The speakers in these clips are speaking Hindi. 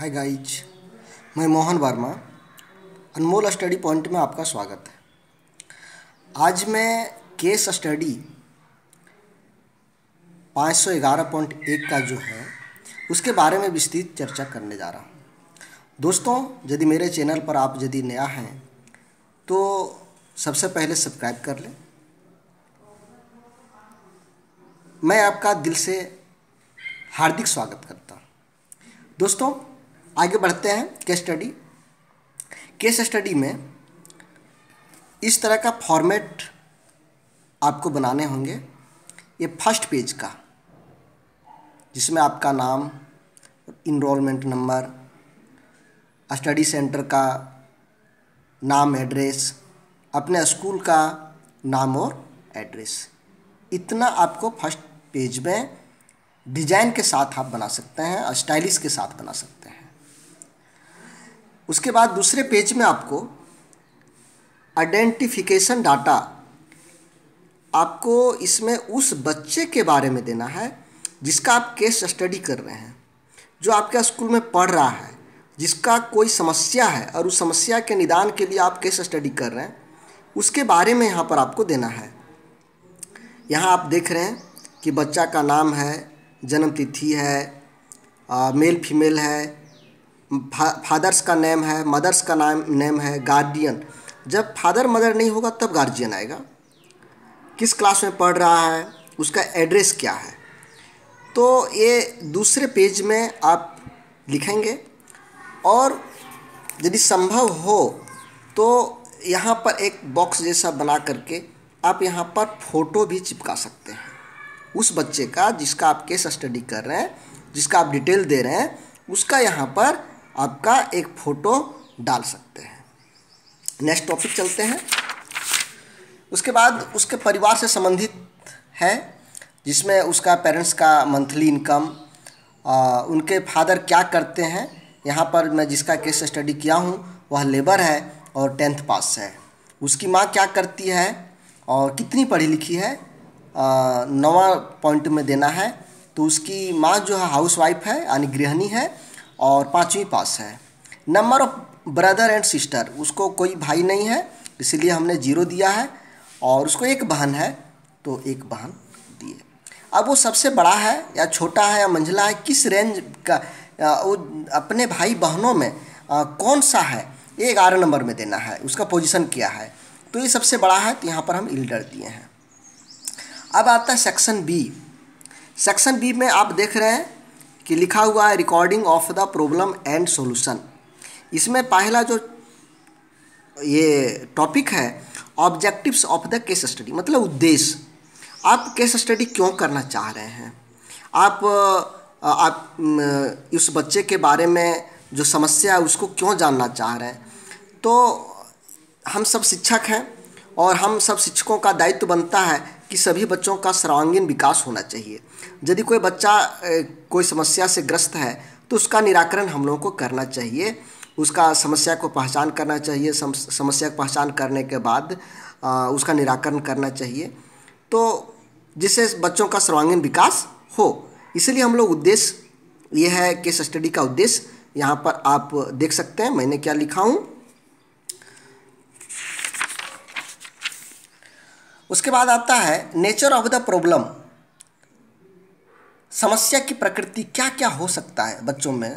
हाय गाइज मैं मोहन वर्मा अनमोल स्टडी पॉइंट में आपका स्वागत है आज मैं केस स्टडी 511.1 का जो है उसके बारे में विस्तृत चर्चा करने जा रहा हूँ दोस्तों यदि मेरे चैनल पर आप यदि नया हैं तो सबसे पहले सब्सक्राइब कर लें मैं आपका दिल से हार्दिक स्वागत करता हूँ दोस्तों आगे बढ़ते हैं केस स्टडी केस स्टडी में इस तरह का फॉर्मेट आपको बनाने होंगे ये फर्स्ट पेज का जिसमें आपका नाम इनरोलमेंट नंबर स्टडी सेंटर का नाम एड्रेस अपने स्कूल का नाम और एड्रेस इतना आपको फर्स्ट पेज में डिजाइन के साथ आप बना सकते हैं और स्टाइलिश के साथ बना सकते हैं उसके बाद दूसरे पेज में आपको आइडेंटिफिकेशन डाटा आपको इसमें उस बच्चे के बारे में देना है जिसका आप केस स्टडी कर रहे हैं जो आपके स्कूल में पढ़ रहा है जिसका कोई समस्या है और उस समस्या के निदान के लिए आप केस स्टडी कर रहे हैं उसके बारे में यहाँ पर आपको देना है यहाँ आप देख रहे हैं कि बच्चा का नाम है जन्म तिथि है आ, मेल फीमेल है फादर्स का नेम है मदर्स का नाम नेम है गार्डियन जब फादर मदर नहीं होगा तब गार्जियन आएगा किस क्लास में पढ़ रहा है उसका एड्रेस क्या है तो ये दूसरे पेज में आप लिखेंगे और यदि संभव हो तो यहाँ पर एक बॉक्स जैसा बना करके आप यहाँ पर फ़ोटो भी चिपका सकते हैं उस बच्चे का जिसका आप केस स्टडी कर रहे हैं जिसका आप डिटेल दे रहे हैं उसका यहाँ पर आपका एक फ़ोटो डाल सकते हैं नेक्स्ट टॉपिक चलते हैं उसके बाद उसके परिवार से संबंधित है जिसमें उसका पेरेंट्स का मंथली इनकम उनके फादर क्या करते हैं यहाँ पर मैं जिसका केस स्टडी किया हूँ वह लेबर है और टेंथ पास है उसकी माँ क्या करती है और कितनी पढ़ी लिखी है नवा पॉइंट में देना है तो उसकी माँ जो है हाउस वाइफ है यानी गृहिणी है और पाँचवीं पास है number of brother and sister उसको कोई भाई नहीं है इसलिए हमने जीरो दिया है और उसको एक बहन है तो एक बहन दिए अब वो सबसे बड़ा है या छोटा है या मंझला है किस रेंज का वो अपने भाई बहनों में आ, कौन सा है ये ग्यारह नंबर में देना है उसका पोजीशन क्या है तो ये सबसे बड़ा है तो यहाँ पर हम इल्डर दिए हैं अब आता है सेक्शन बी सेक्शन बी में आप देख रहे हैं कि लिखा हुआ है recording of the problem and solution इसमें पहला जो ये टॉपिक है objectives of the case study मतलब उद्देश्य आप केस स्टडी क्यों करना चाह रहे हैं आप आप उस बच्चे के बारे में जो समस्या है उसको क्यों जानना चाह रहे हैं तो हम सब शिक्षक हैं और हम सब शिक्षकों का दायित्व बनता है कि सभी बच्चों का सर्वांगीण विकास होना चाहिए यदि कोई बच्चा कोई समस्या से ग्रस्त है तो उसका निराकरण हम लोगों को करना चाहिए उसका समस्या को पहचान करना चाहिए समस्या को पहचान करने के बाद उसका निराकरण करना चाहिए तो जिससे बच्चों का सर्वांगीण विकास हो इसलिए हम लोग उद्देश्य यह है केस स्टडी का उद्देश्य यहाँ पर आप देख सकते हैं मैंने क्या लिखा हूँ उसके बाद आता है नेचर ऑफ द प्रॉब्लम समस्या की प्रकृति क्या क्या हो सकता है बच्चों में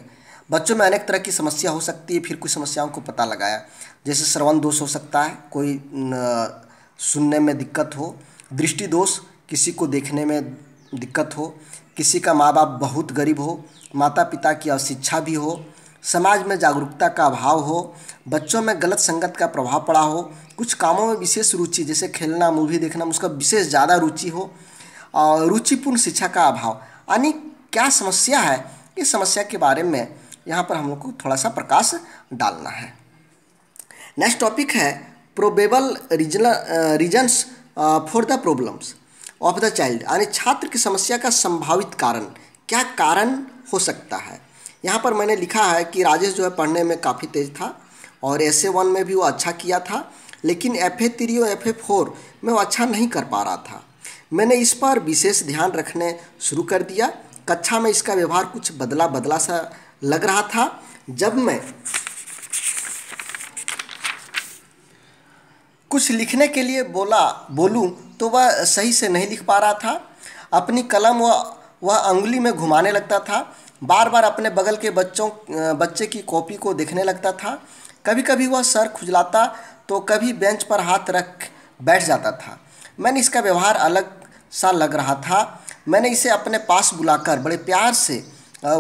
बच्चों में अनेक तरह की समस्या हो सकती है फिर कुछ समस्याओं को पता लगाया जैसे श्रवण दोष हो सकता है कोई सुनने में दिक्कत हो दृष्टि दोष किसी को देखने में दिक्कत हो किसी का माँ बाप बहुत गरीब हो माता पिता की अशिक्षा भी हो समाज में जागरूकता का अभाव हो बच्चों में गलत संगत का प्रभाव पड़ा हो कुछ कामों में विशेष रुचि जैसे खेलना मूवी देखना उसका विशेष ज़्यादा रुचि हो और रुचिपूर्ण शिक्षा का अभाव यानी क्या समस्या है इस समस्या के बारे में यहाँ पर हम लोग को थोड़ा सा प्रकाश डालना है नेक्स्ट टॉपिक है probable regional reasons for the problems of the child यानी छात्र की समस्या का संभावित कारण क्या कारण हो सकता है यहाँ पर मैंने लिखा है कि राजेश जो है पढ़ने में काफ़ी तेज था और एस ए वन में भी वो अच्छा किया था लेकिन एफ ए थ्री और एफ ए फोर मैं वो अच्छा नहीं कर पा रहा था मैंने इस पर विशेष ध्यान रखने शुरू कर दिया कक्षा में इसका व्यवहार कुछ बदला बदला सा लग रहा था जब मैं कुछ लिखने के लिए बोला बोलूं तो वह सही से नहीं लिख पा रहा था अपनी कलम वह वह अंगुली में घुमाने लगता था बार बार अपने बगल के बच्चों बच्चे की कॉपी को देखने लगता था कभी कभी वह सर खुजलाता तो कभी बेंच पर हाथ रख बैठ जाता था मैंने इसका व्यवहार अलग सा लग रहा था मैंने इसे अपने पास बुलाकर बड़े प्यार से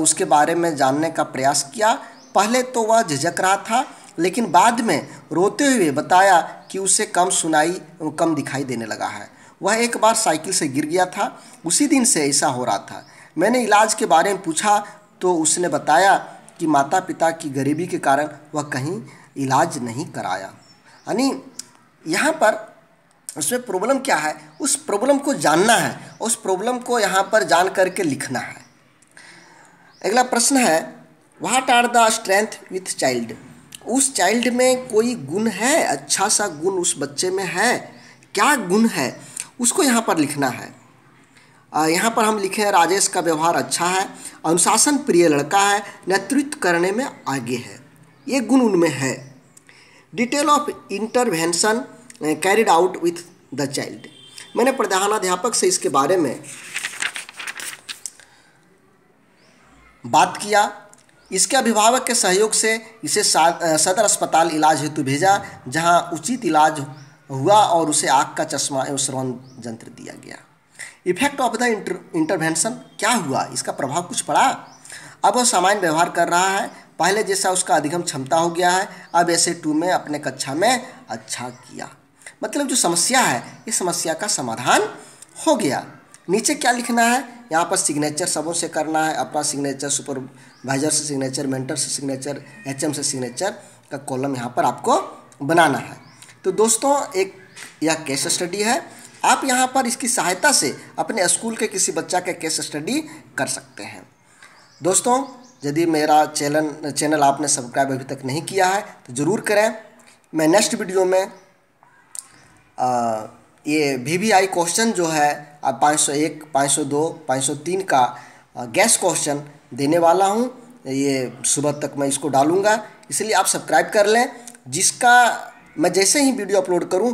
उसके बारे में जानने का प्रयास किया पहले तो वह झिझक रहा था लेकिन बाद में रोते हुए बताया कि उसे कम सुनाई कम दिखाई देने लगा है वह एक बार साइकिल से गिर गया था उसी दिन से ऐसा हो रहा था मैंने इलाज के बारे में पूछा तो उसने बताया कि माता पिता की गरीबी के कारण वह कहीं इलाज नहीं कराया यानी यहाँ पर उसमें प्रॉब्लम क्या है उस प्रॉब्लम को जानना है उस प्रॉब्लम को यहाँ पर जान करके लिखना है अगला प्रश्न है what are the strength with child उस चाइल्ड में कोई गुण है अच्छा सा गुण उस बच्चे में है क्या गुण है उसको यहाँ पर लिखना है यहाँ पर हम लिखे हैं राजेश का व्यवहार अच्छा है अनुशासन प्रिय लड़का है नेतृत्व करने में आगे है ये गुण उनमें है detail of intervention carried out with the child मैंने प्रधानाध्यापक से इसके बारे में बात किया इसके अभिभावक के सहयोग से इसे सदर अस्पताल इलाज हेतु भेजा जहां उचित इलाज हुआ और उसे आग का चश्मा एवं श्रवण यंत्र दिया गया effect of the inter intervention क्या हुआ इसका प्रभाव कुछ पड़ा अब वह सामान्य व्यवहार कर रहा है पहले जैसा उसका अधिगम क्षमता हो गया है अब ऐसे टू में अपने कक्षा में अच्छा किया मतलब जो समस्या है इस समस्या का समाधान हो गया नीचे क्या लिखना है यहाँ पर सिग्नेचर सबों से करना है अपना सिग्नेचर सुपरवाइजर से सिग्नेचर मेंटर से सिग्नेचर एचएम से सिग्नेचर का कॉलम यहाँ पर आपको बनाना है तो दोस्तों एक यह केस स्टडी है आप यहाँ पर इसकी सहायता से अपने स्कूल के किसी बच्चा का केस स्टडी कर सकते हैं दोस्तों यदि मेरा चैनल चैनल आपने सब्सक्राइब अभी तक नहीं किया है तो ज़रूर करें मैं नेक्स्ट वीडियो में आ, ये वी वी आई क्वेश्चन जो है आप पाँच सौ एक पाँच सौ दो पाँच सौ तीन का गैस क्वेश्चन देने वाला हूँ ये सुबह तक मैं इसको डालूँगा इसलिए आप सब्सक्राइब कर लें जिसका मैं जैसे ही वीडियो अपलोड करूँ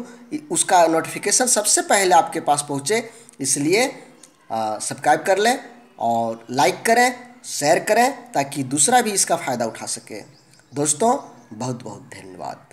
उसका नोटिफिकेशन सबसे पहले आपके पास पहुँचे इसलिए सब्सक्राइब कर लें और लाइक करें शेयर करें ताकि दूसरा भी इसका फ़ायदा उठा सके दोस्तों बहुत बहुत धन्यवाद